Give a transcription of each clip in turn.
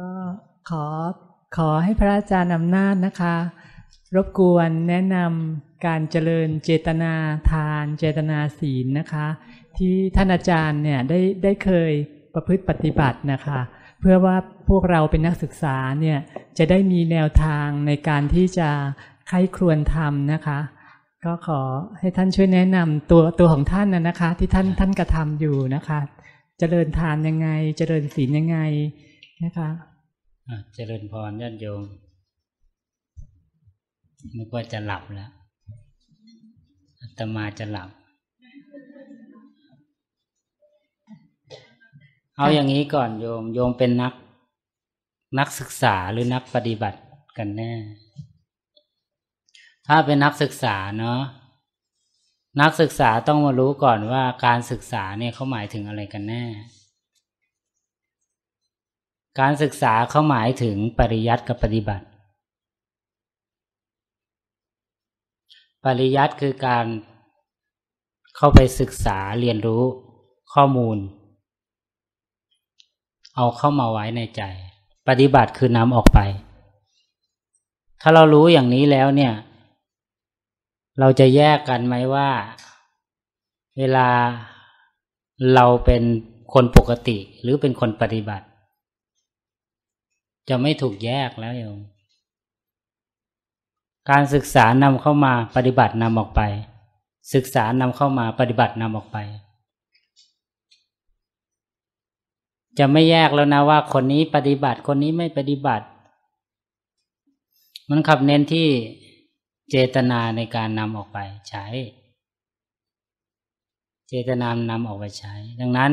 ก็ขอขอให้พระอาจารย์อำนาจนะคะ รบกวนแนะนำการเจริญเจตนาทาน เจตนาศีลนะคะ ที่ท่านอาจารย์เนี่ยได้ได้เคยประพฤติปฏิบัตินะคะ เพื่อว่าพวกเราเป็นนักศึกษาเนี่ยจะได้มีแนวทางในการที่จะไขครวนทำนะคะ ก็ขอให้ท่านช่วยแนะนำตัวตัวของท่านนะนะคะ ที่ท่านท่านกระทำอยู่นะคะ เจริญทานยังไง เจริญศีลยังไงนะคะเจริญพรญาติโยมนึกว่าจะหลับแล้วอัตมาจะหลับ เอาอย่างนี้ก่อนโยม โยมเป็นนัก นักศึกษาหรือนักปฏิบัติกันแน่ ถ้าเป็นนักศึกษาเนาะนักศึกษาต้องมารู้ก่อนว่าการศึกษาเนี่ยเขาหมายถึงอะไรกันแน่การศึกษาเขาหมายถึงปริยัติกับปฏิบัติ ปริยัติคือการเข้าไปศึกษาเรียนรู้ ข้อมูล เอาเข้ามาไว้ในใจ ปฏิบัติคือนำออกไป ถ้าเรารู้อย่างนี้แล้วเนี่ย เราจะแยกกันไหมว่า เวลาเราเป็นคนปกติหรือเป็นคนปฏิบัติจะไม่ถูกแยกแล้วโยมการศึกษานำเข้ามาปฏิบัตินำออกไป ศึกษานำเข้ามาปฏิบัตินำออกไป จะไม่แยกแล้วนะว่า คนนี้ปฏิบัติคนนี้ไม่ปฏิบัติ มันขับเน้นที่เจตนาในการนำออกไปใช้ เจตนานำออกไปใช้ ดังนั้น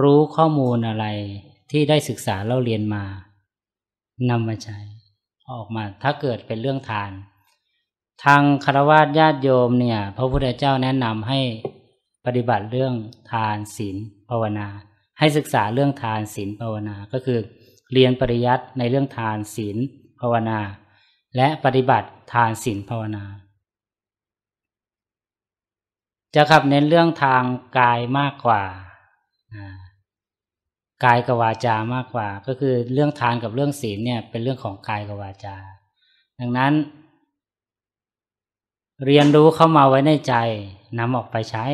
รู้ข้อมูลอะไรที่ได้ศึกษาเราเรียนมานำมาใช้ออกมาถ้าเกิดเป็นเรื่องทาน ทางคารวะญาติโยมเนี่ย พระพุทธเจ้าแนะนำให้ปฏิบัติเรื่องทานศีลภาวนา ให้ศึกษาเรื่องทานศีลภาวนา ก็คือ เรียนปริยัติในเรื่องทานศีลภาวนา และปฏิบัติทานศีลภาวนา จะขับเน้นเรื่องทางกายมากกว่า่ากายกับวาจามากกว่า ก็คือเรื่องทานกับเรื่องศีลเนี่ย เป็นเรื่องของกายกับวาจา ดังนั้น เรียนรู้เข้ามาไว้ในใจนำออกไปใช้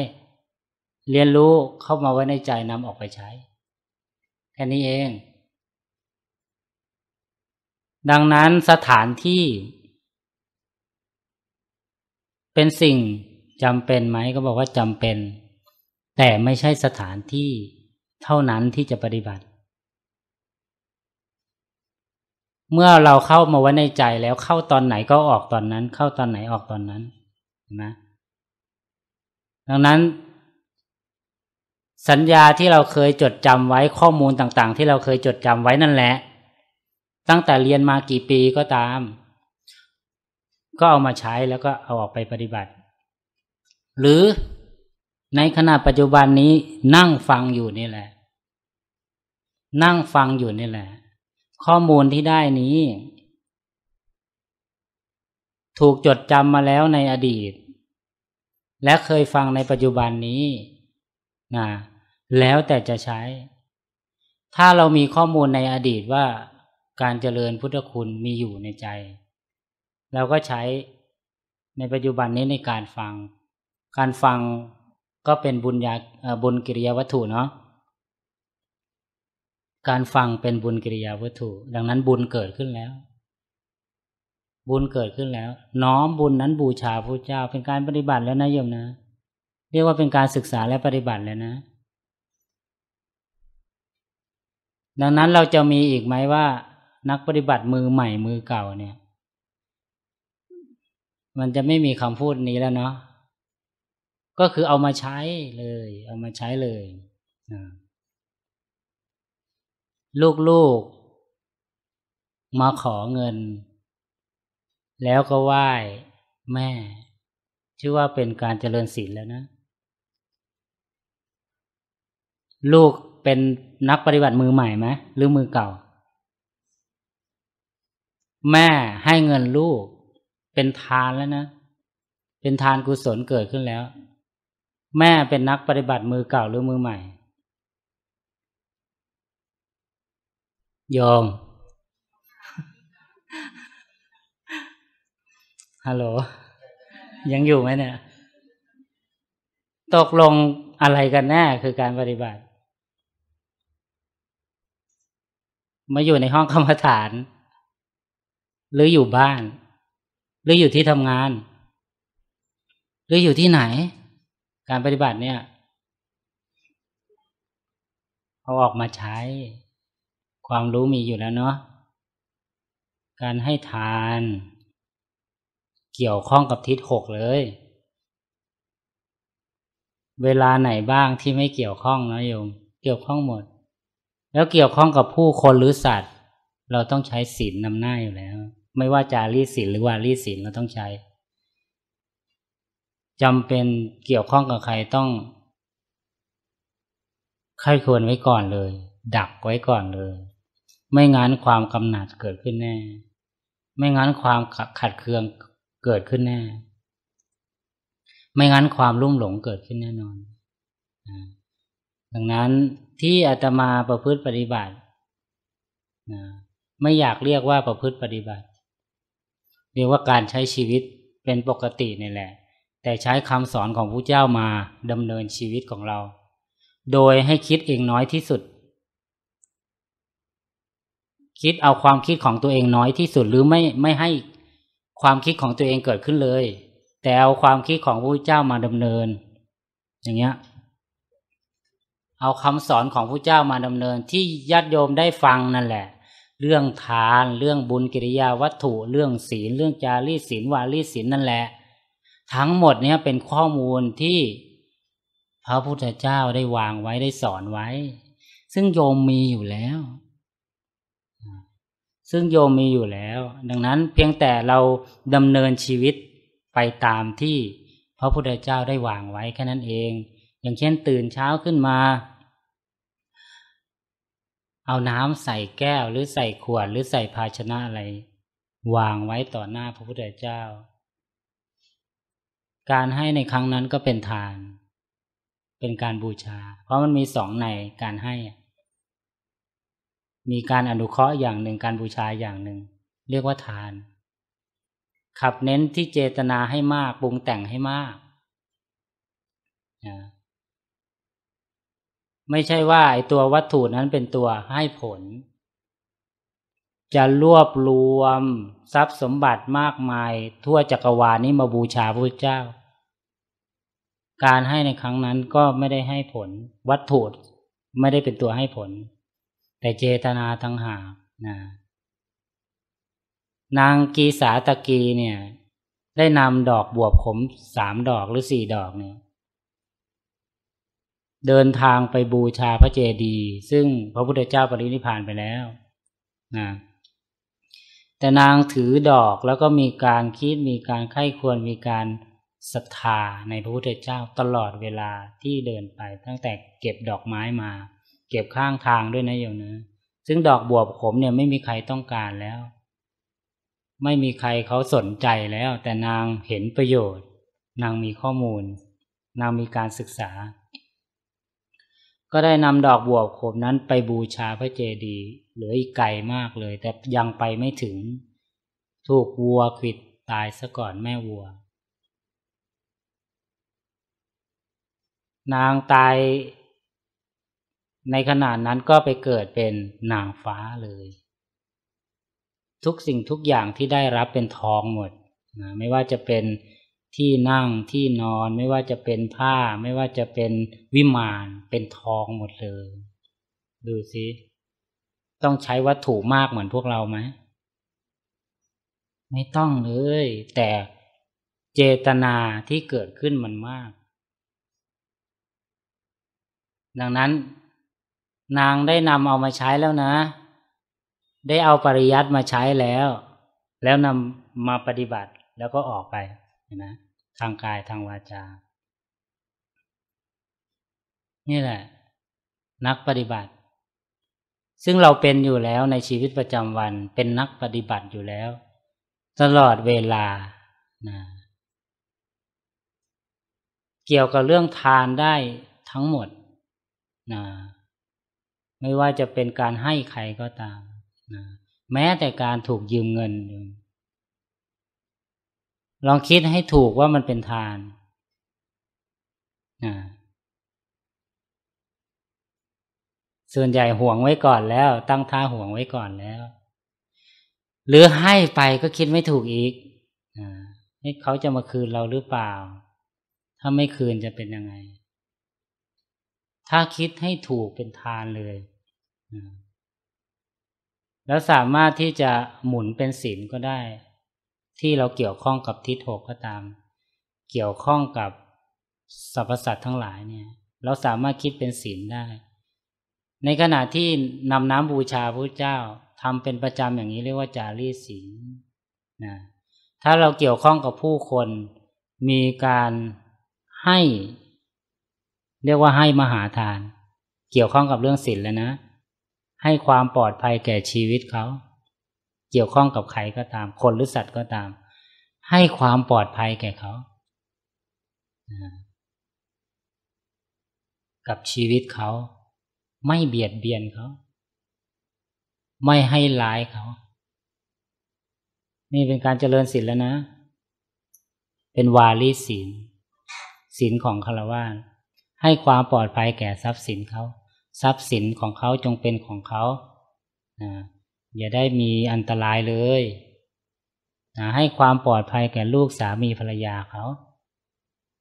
เรียนรู้เข้ามาไว้ในใจนำออกไปใช้แค่นี้เอง ดังนั้นสถานที่ เป็นสิ่งจำเป็นไหมก็บอกว่าจำเป็น แต่ไม่ใช่สถานที่เท่านั้นที่จะปฏิบัติ เมื่อเราเข้ามาไว้ในใจแล้วเข้าตอนไหนก็ออกตอนนั้น เข้าตอนไหนออกตอนนั้นนะดังนั้น สัญญาที่เราเคยจดจำไว้ข้อมูลต่างๆ ที่เราเคยจดจำไว้นั่นแหละ ตั้งแต่เรียนมากี่ปีก็ตาม ก็เอามาใช้แล้วก็เอาออกไปปฏิบัติ หรือในขณะปัจจุบันนี้นั่งฟังอยู่นี่แหละนั่งฟังอยู่นี่แหละ ข้อมูลที่ได้นี้ ถูกจดจำมาแล้วในอดีต และเคยฟังในปัจจุบันนี้นะแล้วแต่จะใช้ ถ้าเรามีข้อมูลในอดีตว่าการเจริญพุทธคุณมีอยู่ในใจเราก็ใช้ในปัจจุบันนี้ในการฟัง การฟังก็เป็นบุญญาบุญกิริยาวัตถุเนาะการฟังเป็นบุญกิริยาวัตถุ ดังนั้นบุญเกิดขึ้นแล้ว บุญเกิดขึ้นแล้ว น้อมบุญนั้นบูชาพระเจ้าเป็นการปฏิบัติแล้วนะโยมนะเรียกว่าเป็นการศึกษาและปฏิบัติแล้วนะ ดังนั้นเราจะมีอีกไหมว่า นักปฏิบัติมือใหม่มือเก่าเนี่ย มันจะไม่มีคำพูดนี้แล้วเนาะก็คือเอามาใช้เลย เอามาใช้เลยอ่าลูกๆมาขอเงินแล้วก็ไหว้ แม่ ชื่อว่าเป็นการเจริญศีลแล้วนะ ลูกเป็นนักปฏิบัติมือใหม่ไหมหรือมือเก่า แม่ให้เงินลูกเป็นทานแล้วนะ เป็นทานกุศลเกิดขึ้นแล้ว แม่เป็นนักปฏิบัติมือเก่าหรือมือใหม่ยอมฮัลโหล ยังอยู่ไหมเนี่ย ตกลงอะไรกันแน่คือการปฏิบัติมาอยู่ในห้องกรรมฐาน หรืออยู่บ้าน หรืออยู่ที่ทำงาน หรืออยู่ที่ไหน การปฏิบัติเนี่ย เอาออกมาใช้ความรู้มีอยู่แล้วเนาะ การให้ทาน เกี่ยวข้องกับทิศหกเลย เวลาไหนบ้างที่ไม่เกี่ยวข้องนะโยม เกี่ยวข้องหมด แล้วเกี่ยวข้องกับผู้คนหรือสัตว์ เราต้องใช้ศีลนำหน้าอยู่แล้ว ไม่ว่าจารีศีลหรือวารีศีลเราต้องใช้จำเป็นเกี่ยวข้องกับใครต้อง ใครควรไว้ก่อนเลย ดักไว้ก่อนเลยไม่งั้นความกำหนัดเกิดขึ้นแน่ ไม่งั้นความขัดเคืองเกิดขึ้นแน่ ไม่งั้นความรุ่มหลงเกิดขึ้นแน่นอน ดังนั้นที่อาตมาประพฤติปฏิบัติ ไม่อยากเรียกว่าประพฤติปฏิบัติ เรียกว่าการใช้ชีวิตเป็นปกตินี่แหละ แต่ใช้คำสอนของพระเจ้ามาดำเนินชีวิตของเรา โดยให้คิดเองน้อยที่สุดคิดเอาความคิดของตัวเองน้อยที่สุดหรือไม่ไม่ให้ความคิดของตัวเองเกิดขึ้นเลย แต่เอาความคิดของพระเจ้ามาดำเนิน อย่างเงี้ยเอาคำสอนของพระเจ้ามาดำเนินที่ญาติโยมได้ฟังนั่นแหละ เรื่องทาน เรื่องบุญกิริยาวัตถุ เรื่องศีล เรื่องจารีศีลวารีศีลนั่นแหละ ทั้งหมดเนี้ยเป็นข้อมูลที่พระพุทธเจ้าได้วางไว้ได้สอนไว้ ซึ่งโยมมีอยู่แล้วซึ่งโยมมีอยู่แล้ว ดังนั้นเพียงแต่เราดำเนินชีวิตไปตามที่พระพุทธเจ้าได้วางไว้ แค่นั้นเองอย่างเช่นตื่นเช้าขึ้นมา เอาน้ำใส่แก้วหรือใส่ขวดหรือใส่ภาชนะอะไรวางไว้ต่อหน้าพระพุทธเจ้า การให้ในครั้งนั้นก็เป็นทานเป็นการบูชา เพราะมันมีสองในการให้มีการอนุเคราะห์อย่างหนึ่งการบูชาอย่างหนึ่ง เรียกว่าทาน ขับเน้นที่เจตนาให้มากปรุงแต่งให้มากนะไม่ใช่ว่าไอตัววัตถุนั้นเป็นตัวให้ผล จะรวบรวมทรัพย์สมบัติมากมายทั่วจักรวาลนี้มาบูชาพระเจ้า การให้ในครั้งนั้นก็ไม่ได้ให้ผล วัตถุไม่ได้เป็นตัวให้ผลแต่เจตนาทั้งหานะนางกีสาตะกีเนี่ยได้นำดอกบวบขมสามดอกหรือสี่ดอกเนี่ยเดินทางไปบูชาพระเจดีย์ซึ่งพระพุทธเจ้าปรินิพานไปแล้วนะแต่นางถือดอกแล้วก็มีการคิดมีการไข้ควรมีการศรัทธาในพระพุทธเจ้าตลอดเวลาที่เดินไปตั้งแต่เก็บดอกไม้มาเก็บข้างทางด้วยนะโยมนะซึ่งดอกบัวขมเนี่ยไม่มีใครต้องการแล้ว ไม่มีใครเขาสนใจแล้ว แต่นางเห็นประโยชน์ นางมีข้อมูล นางมีการศึกษา ก็ได้นำดอกบัวขมนั้นไปบูชาพระเจดีย์ เหลืออีกไกลมากเลย แต่ยังไปไม่ถึง ถูกวัวขิดตายซะก่อนแม่วัว นางตายในขณะนั้นก็ไปเกิดเป็นนางฟ้าเลย ทุกสิ่งทุกอย่างที่ได้รับเป็นทองหมดนะไม่ว่าจะเป็นที่นั่งที่นอน ไม่ว่าจะเป็นผ้า ไม่ว่าจะเป็นวิมานเป็นทองหมดเลย ดูสิต้องใช้วัตถุมากเหมือนพวกเราไหมไม่ต้องเลย แต่เจตนาที่เกิดขึ้นมันมาก ดังนั้นนางได้นำเอามาใช้แล้วนะ ได้เอาปริยัติมาใช้แล้ว แล้วนำมาปฏิบัติแล้วก็ออกไปนะ ทางกายทางวาจา นี่แหละ นักปฏิบัติ ซึ่งเราเป็นอยู่แล้วในชีวิตประจำวัน เป็นนักปฏิบัติอยู่แล้ว ตลอดเวลานะ เกี่ยวกับเรื่องทานได้ทั้งหมดนะไม่ว่าจะเป็นการให้ใครก็ตามนะแม้แต่การถูกยืมเงินลองคิดให้ถูกว่ามันเป็นทานนะส่วนใหญ่ห่วงไว้ก่อนแล้ว ตั้งท่าห่วงไว้ก่อนแล้ว หรือให้ไปก็คิดไม่ถูกอีกนะเขาจะมาคืนเราหรือเปล่า ถ้าไม่คืนจะเป็นยังไง ถ้าคิดให้ถูกเป็นทานเลยแล้วสามารถที่จะหมุนเป็นศีลก็ได้ ที่เราเกี่ยวข้องกับทิศหกก็ตาม เกี่ยวข้องกับสรรพสัตว์ทั้งหลายเนี่ย เราสามารถคิดเป็นศีลได้ ในขณะที่นำน้ำบูชาพระเจ้าทำเป็นประจำอย่างนี้เรียกว่าจารีศีลนะถ้าเราเกี่ยวข้องกับผู้คนมีการให้เรียกว่าให้มหาทาน เกี่ยวข้องกับเรื่องศีลแล้วนะให้ความปลอดภัยแก่ชีวิตเขา เกี่ยวข้องกับใครก็ตาม คนหรือสัตว์ก็ตาม ให้ความปลอดภัยแก่เขา กับชีวิตเขา ไม่เบียดเบียนเขา ไม่ให้ร้ายเขา นี่เป็นการเจริญศีลแล้วนะ เป็นวาลีศีล ศีลของคารวะ ให้ความปลอดภัยแก่ทรัพย์สินเขาทรัพย์สินของเขาจงเป็นของเขาอย่าได้มีอันตรายเลยนะให้ความปลอดภัยแก่ลูกสามีภรรยาเขา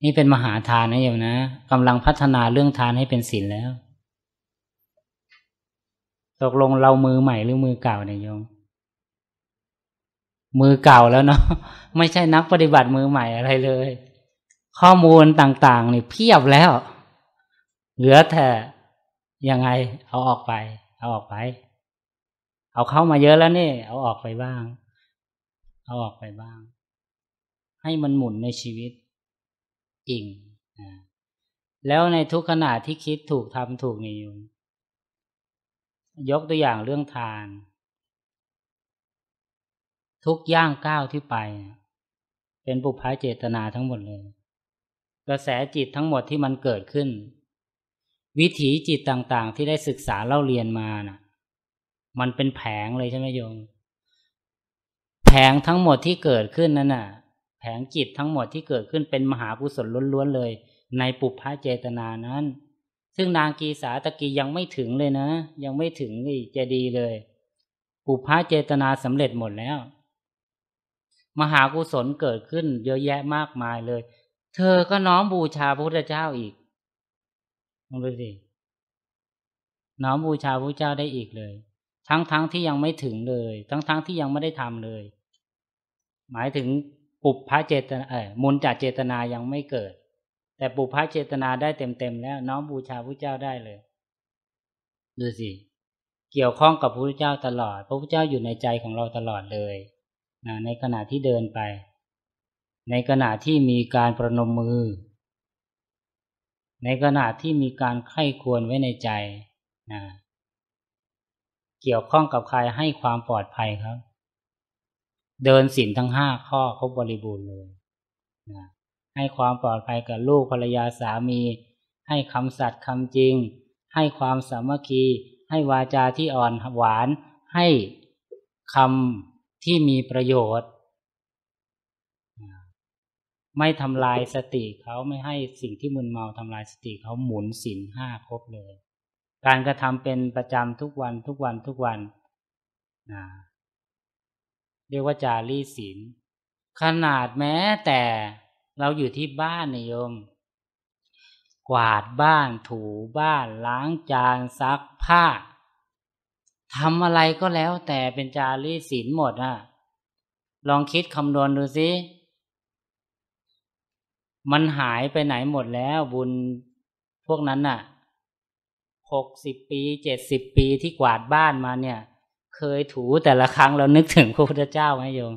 นี่เป็นมหาทานนะโยมนะกำลังพัฒนาเรื่องทานให้เป็นศีลแล้ว ตกลงเรามือใหม่หรือมือเก่าเนี่ยโยมมือเก่าแล้วเนาะไม่ใช่นักปฏิบัติมือใหม่อะไรเลย ข้อมูลต่างๆนี่เพียบแล้วเหลือแต่ยังไง เอาออกไป เอาออกไป เอาเข้ามาเยอะแล้วนี่เอาออกไปบ้าง เอาออกไปบ้าง ให้มันหมุนในชีวิตจริงแล้วในทุกขณะที่คิดถูกทำถูกนี่ยกตัวอย่างเรื่องทาน ทุกย่างก้าวที่ไป เป็นปุพพะเจตนาทั้งหมดเลย กระแสจิตทั้งหมดที่มันเกิดขึ้นวิถีจิตต่างๆ ที่ได้ศึกษาเล่าเรียนมานะ่ะ มันเป็นแผงเลยใช่ไหมโยมแผงทั้งหมดที่เกิดขึ้นนั่นน่ะ แผงจิตทั้งหมดที่เกิดขึ้นเป็นมหากุศลล้วนๆเลย ในปุพพะเจตนานั้น ซึ่งนางกีสาตะกียังไม่ถึงเลยนะ ยังไม่ถึงอี่จะดีเลย ปุพพะเจตนาสำเร็จหมดแล้ว มหากุศลเกิดขึ้นเยอะแยะมากมายเลย เธอก็น้อมบูชาพระพุทธเจ้าอีกลองดูสิน้อมบูชาพระเจ้าได้อีกเลย ทั้งๆทที่ยังไม่ถึงเลย ทั้งๆทที่ยังไม่ได้ทำเลย หมายถึงปุบพระเจตนาเออมูลจัดเจตนายังไม่เกิด แต่ปุบพระเจตนาได้เต็มๆแล้ว น้อมบูชาพระเจ้าได้เลย ดูสิเกี่ยวข้องกับพระพุทธเจ้าตลอดพระพุทธเจ้าอยู่ในใจของเราตลอดเลยนะในขณะที่เดินไป ในขณะที่มีการประนมมือในขณะที่มีการไข้ควรไว้ในใจนะเกี่ยวข้องกับใครให้ความปลอดภัยครับ เดินสินทั้งห้าข้อครบบริบูรณ์เลยนะให้ความปลอดภัยกับลูกภรรยาสามี ให้คำสัตย์คำจริง ให้ความสามัคคี ให้วาจาที่อ่อนหวาน ให้คำที่มีประโยชน์ไม่ทำลายสติเขาไม่ให้สิ่งที่มึนเมาทำลายสติเขาหมุนสินห้าครบเลย การกระทำเป็นประจำทุกวันทุกวันทุกวันนะเรียกว่าจารีศีลขนาดแม้แต่เราอยู่ที่บ้านนโยม กวาดบ้านถูบ้าน ล้างจานซักผ้าทำอะไรก็แล้วแต่เป็นจารีศีลหมดอ่ะลองคิดคำนวณดูสิมันหายไปไหนหมดแล้ว บุญพวกนั้นน่ะ หกสิบปีเจ็ดสิบปีที่กวาดบ้านมาเนี่ย เคยถูแต่ละครั้งเรานึกถึงพระพุทธเจ้าไหมโยม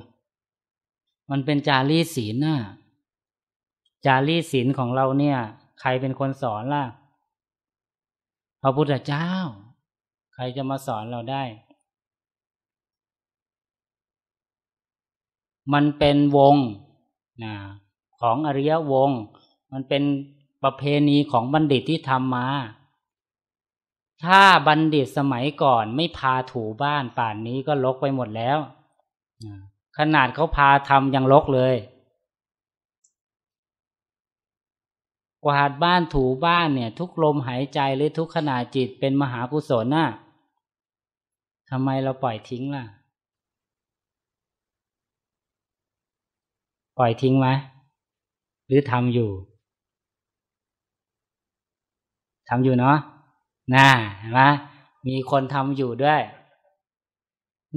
มันเป็นจารีศีลน่ะ จารีศีลของเราเนี่ย ใครเป็นคนสอนล่ะ พระพุทธเจ้า ใครจะมาสอนเราได้ มันเป็นวงนะของอริยวงศ์มันเป็นประเพณีของบัณฑิตที่ทำมา ถ้าบัณฑิตสมัยก่อนไม่พาถูบ้านป่านนี้ก็ลกไปหมดแล้ว ขนาดเขาพาทำยังลกเลย กวาดบ้านถูบ้านเนี่ย ทุกลมหายใจหรือทุกขณะจิตเป็นมหากุศลน่ะทำไมเราปล่อยทิ้งล่ะ ปล่อยทิ้งไหมหรือทำอยู่ทำอยู่เนาะน่าเห็นไหมมีคนทำอยู่ด้วย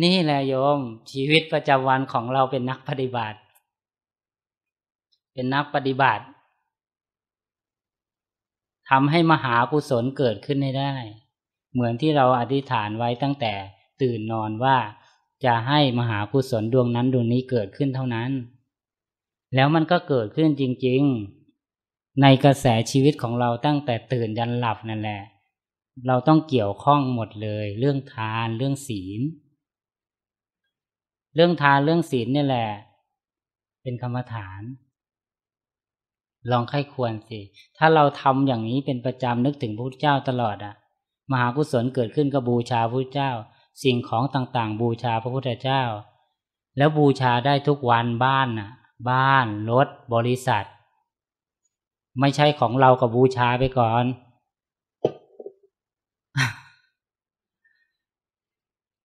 นี่แหละโยม ชีวิตประจำวันของเราเป็นนักปฏิบัติ เป็นนักปฏิบัติทำให้มหากุศลเกิดขึ้นได้ เหมือนที่เราอธิษฐานไว้ตั้งแต่ตื่นนอนว่าจะให้มหากุศลดวงนั้นดวงนี้เกิดขึ้นเท่านั้นแล้วมันก็เกิดขึ้นจริง ๆ ในกระแสชีวิตของเราตั้งแต่ตื่นยันหลับนั่นแหละ เราต้องเกี่ยวข้องหมดเลย เรื่องทานเรื่องศีล เรื่องทานเรื่องศีลนี่แหละ เป็นกรรมฐาน ลองไข้ควรสิ ถ้าเราทำอย่างนี้เป็นประจำนึกถึงพระพุทธเจ้าตลอดอะมหากุศลเกิดขึ้นก็บูชาพระพุทธเจ้า สิ่งของต่างๆ บูชาพระพุทธเจ้า แล้วบูชาได้ทุกวันบ้านน่ะบ้านรถ บริษัท ไม่ใช่ของเรากับบูชาไปก่อน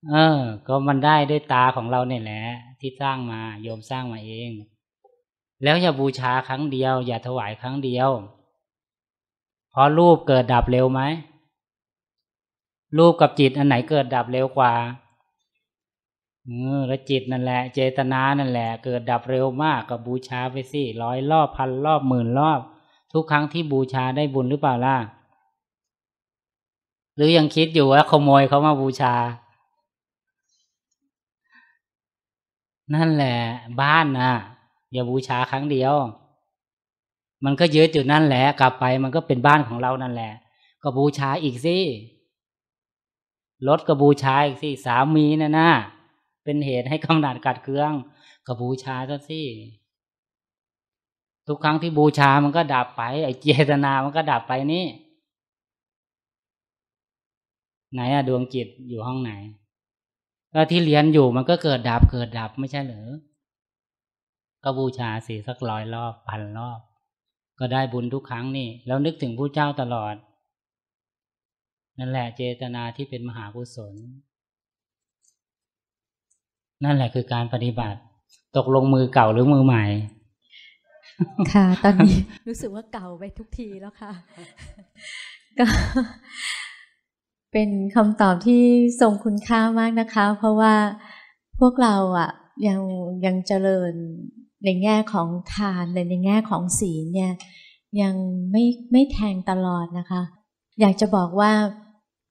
เออ ก็มันได้ด้วยตาของเราเนี่ยแหละที่สร้างมาโยมสร้างมาเอง แล้วอย่าบูชาครั้งเดียว อย่าถวายครั้งเดียวเพราะรูปเกิดดับเร็วไหมรูปกับจิตอันไหนเกิดดับเร็วกว่าอและจิตนั่นแหละ เจตนานั่นแหละ เกิดดับเร็วมากก็บูชาไปสิร้อยรอบพันรอบหมื่นรอบ ทุกครั้งที่บูชาได้บุญหรือเปล่าล่ะหรือยังคิดอยู่ว่าขโมยเขามาบูชา นั่นแหละบ้านนะอย่าบูชาครั้งเดียว มันก็เยอะจุดนั่นแหละ กลับไปมันก็เป็นบ้านของเรานั่นแหละก็บูชาอีกสิรถก็บูชาอีกสิสามีนะนะ่ะเป็นเหตุให้กำหนัดกัดเครื่องก็บูชาซะสิทุกครั้งที่บูชามันก็ดับไปไอ้เจตนามันก็ดับไปนี่ ไหนอะดวงจิตอยู่ห้องไหนแล้วที่เรียนอยู่มันก็เกิดดับเกิดดับไม่ใช่เหรอก็บูชาสีสักร้อยรอบพันรอบ ก็ได้บุญทุกครั้งนี่แล้วนึกถึงผู้เจ้าตลอดนั่นแหละเจตนาที่เป็นมหากุศลนั่นแหละคือการปฏิบัติ ตกลงมือเก่าหรือมือใหม่ ค่ะตอนนี้รู้สึกว่าเก่าไปทุกทีแล้วค่ะ ก็เป็นคำตอบที่ทรงคุณค่ามากนะคะ เพราะว่าพวกเราอ่ะ ยังยังเจริญในแง่ของทานและในแง่ของศีลเนี่ย ยังไม่ไม่แทงตลอดนะคะ อยากจะบอกว่า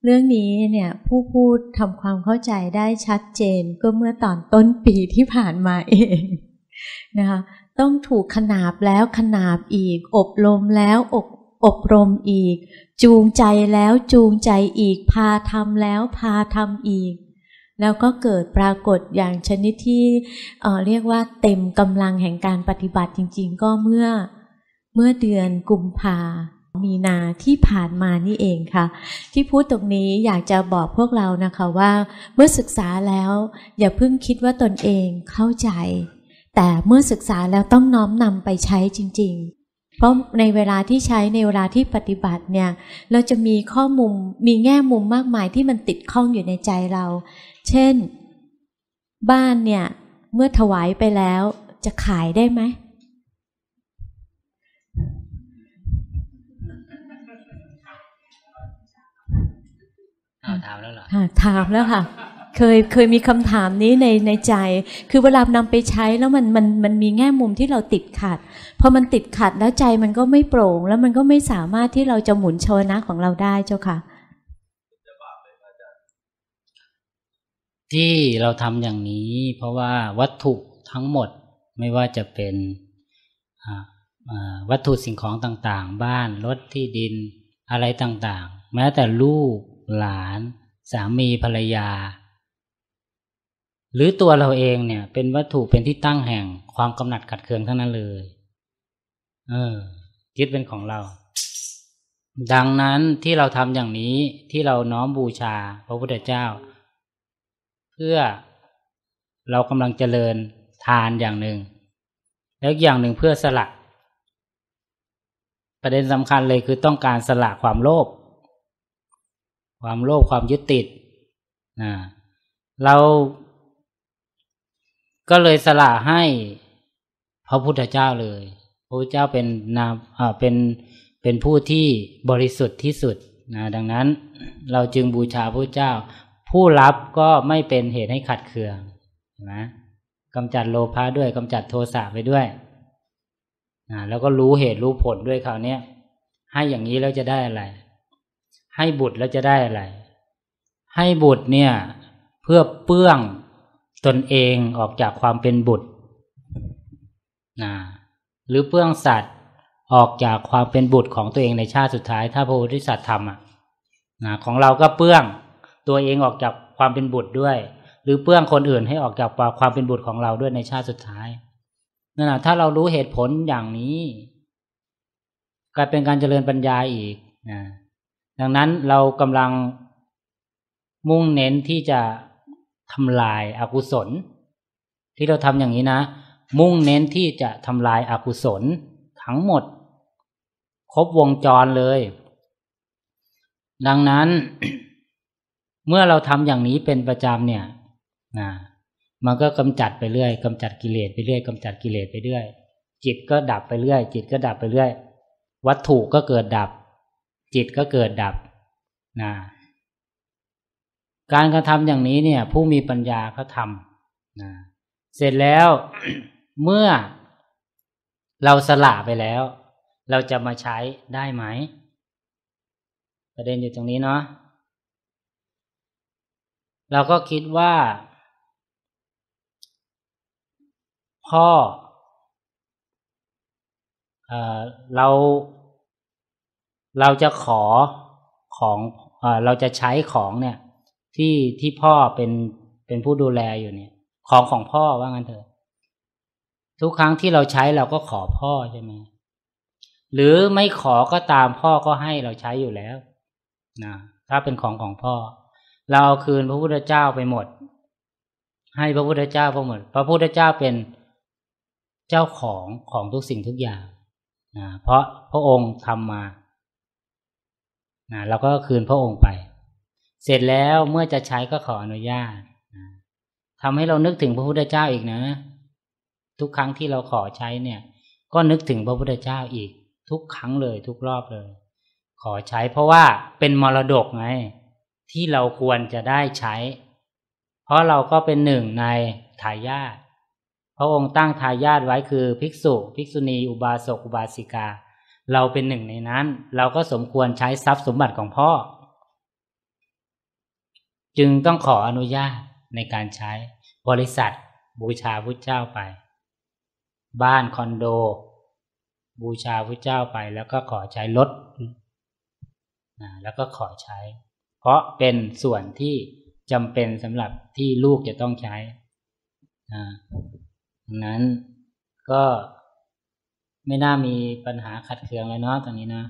เรื่องนี้เนี่ยผู้พูดทำความเข้าใจได้ชัดเจนก็เมื่อตอนต้นปีที่ผ่านมาเองนะคะต้องถูกขนาบแล้วขนาบอีก อบรมแล้วอบอบรมอีก จูงใจแล้วจูงใจอีก พาทำแล้วพาทำอีก แล้วก็เกิดปรากฏอย่างชนิดที่เเรียกว่าเต็มกำลังแห่งการปฏิบัติจริงๆ ก็เมื่อ เมื่อเดือนกุมภามีนาที่ผ่านมานี่เองค่ะ ที่พูดตรงนี้อยากจะบอกพวกเรานะคะว่า เมื่อศึกษาแล้ว อย่าเพิ่งคิดว่าตนเองเข้าใจ แต่เมื่อศึกษาแล้วต้องน้อมนำไปใช้จริงๆ เพราะในเวลาที่ใช้ในเวลาที่ปฏิบัติเนี่ยเราจะมีข้อมุมมีแง่มุมมากมายที่มันติดข้องอยู่ในใจเรา เช่น บ้านเนี่ยเมื่อถวายไปแล้วจะขายได้ไหมถามแล้วเหรอถามแล้วค่ะ เคยเคยมีคำถามนี้ในในใจ คือเวลานำไปใช้แล้วมันมันมันมีแง่มุมที่เราติดขัดพอมันติดขัดแล้วใจมันก็ไม่โปร่ง แล้วมันก็ไม่สามารถที่เราจะหมุนชวนะของเราได้เจ้าค่ะที่เราทำอย่างนี้ เพราะว่าวัตถุทั้งหมดไม่ว่าจะเป็นวัตถุสิ่งของต่าง ๆ บ้านรถที่ดินอะไรต่าง ๆ แม้แต่ลูกหลานสามีภรรยา หรือตัวเราเองเนี่ย เป็นวัตถุเป็นที่ตั้งแห่งความกำหนัดขัดเคืองทั้งนั้นเลย เออยึดเป็นของเรา ดังนั้นที่เราทำอย่างนี้ที่เราน้อมบูชาพระพุทธเจ้า เพื่อเรากำลังเจริญทานอย่างหนึ่ง แล้วอย่างหนึ่งเพื่อสละประเด็นสำคัญเลยคือต้องการสละความโลภความโลภความยึดติดนะเราก็เลยสละให้พระพุทธเจ้าเลยพระพุทธเจ้าเป็นนามเป็นเป็นผู้ที่บริสุทธิ์ที่สุดนะดังนั้น เราจึงบูชาพระเจ้า ผู้รับก็ไม่เป็นเหตุให้ขัดเคืองนะกำจัดโลภะด้วยกำจัดโทสะไปด้วยนะแล้วก็รู้เหตุรู้ผลด้วยคราวนี้ให้อย่างนี้แล้วจะได้อะไรให้บุตรแล้วจะได้อะไร ให้บุตรเนี่ย เพื่อเปื้องตนเองออกจากความเป็นบุตร นะ หรือเปื้องสัตว์ออกจากความเป็นบุตรของตัวเองในชาติสุดท้าย ถ้าพระพุทธาสัตว์ทำอ่ะนะของเราก็เปื้องตัวเองออกจากความเป็นบุตรด้วย หรือเปื้องคนอื่นให้ออกจากความเป็นบุตรของเราด้วยในชาติสุดท้ายนั่นแหะถ้าเรารู้เหตุผลอย่างนี้กลายเป็นการเจริญปัญญาอีก นะดังนั้นเรากำลังมุ่งเน้นที่จะทำลายอากุศล ที่เราทำอย่างนี้นะ มุ่งเน้นที่จะทำลายอากุศลทั้งหมด ครบวงจรเลย ดังนั้น เมื่อเราทำอย่างนี้เป็นประจำเนี่ยนะมันก็กำจัดไปเรื่อยกำจัดกิเลสไปเรื่อยกำจัดกิเลสไปเรื่อย จิตก็ดับไปเรื่อย จิตก็ดับไปเรื่อยวัตถุก็เกิดดับจิตก็เกิดดับนะการกระทำอย่างนี้เนี่ย ผู้มีปัญญาเขาทำนะเสร็จแล้วเมื่อเราสละไปแล้ว เราจะมาใช้ได้ไหม ประเด็นอยู่ตรงนี้เนาะเราก็คิดว่า พ่อเอเราเราจะขอของเราจะใช้ของเนี่ยที่ที่พ่อเป็นเป็นผู้ดูแลอยู่เนี่ย ของของพ่อว่างั้นเถอะทุกครั้งที่เราใช้เราก็ขอพ่อใช่ไหมหรือไม่ขอก็ตามพ่อก็ให้เราใช้อยู่แล้วนะถ้าเป็นของของพ่อ เราเอาคืนพระพุทธเจ้าไปหมด ให้พระพุทธเจ้าไปหมดพระพุทธเจ้าเป็นเจ้าของของทุกสิ่งทุกอย่างนะเพราะพระองค์ทำมานะเราก็คืนพระองค์ไป เสร็จแล้วเมื่อจะใช้ก็ขออนุญาตนะทำให้เรานึกถึงพระพุทธเจ้าอีกนะ ทุกครั้งที่เราขอใช้เนี่ย ก็นึกถึงพระพุทธเจ้าอีกทุกครั้งเลย ทุกรอบเลย ขอใช้เพราะว่าเป็นมรดกไงที่เราควรจะได้ใช้ เพราะเราก็เป็นหนึ่งในทายาทพระองค์ตั้งทายาทไว้คือภิกษุ ภิกษุณี อุบาสกอุบาสิกาเราเป็นหนึ่งในนั้นเราก็สมควรใช้ทรัพย์สมบัติของพ่อ จึงต้องขออนุญาตในการใช้บริษัท บูชาพุทธเจ้าไป บ้านคอนโด บูชาพุทธเจ้าไปแล้วก็ขอใช้รถแล้วก็ขอใช้ เพราะเป็นส่วนที่จำเป็นสำหรับที่ลูกจะต้องใช้นั้นก็ไม่น่ามีปัญหาขัดเคืองเลยเนาะตรงนี้นะ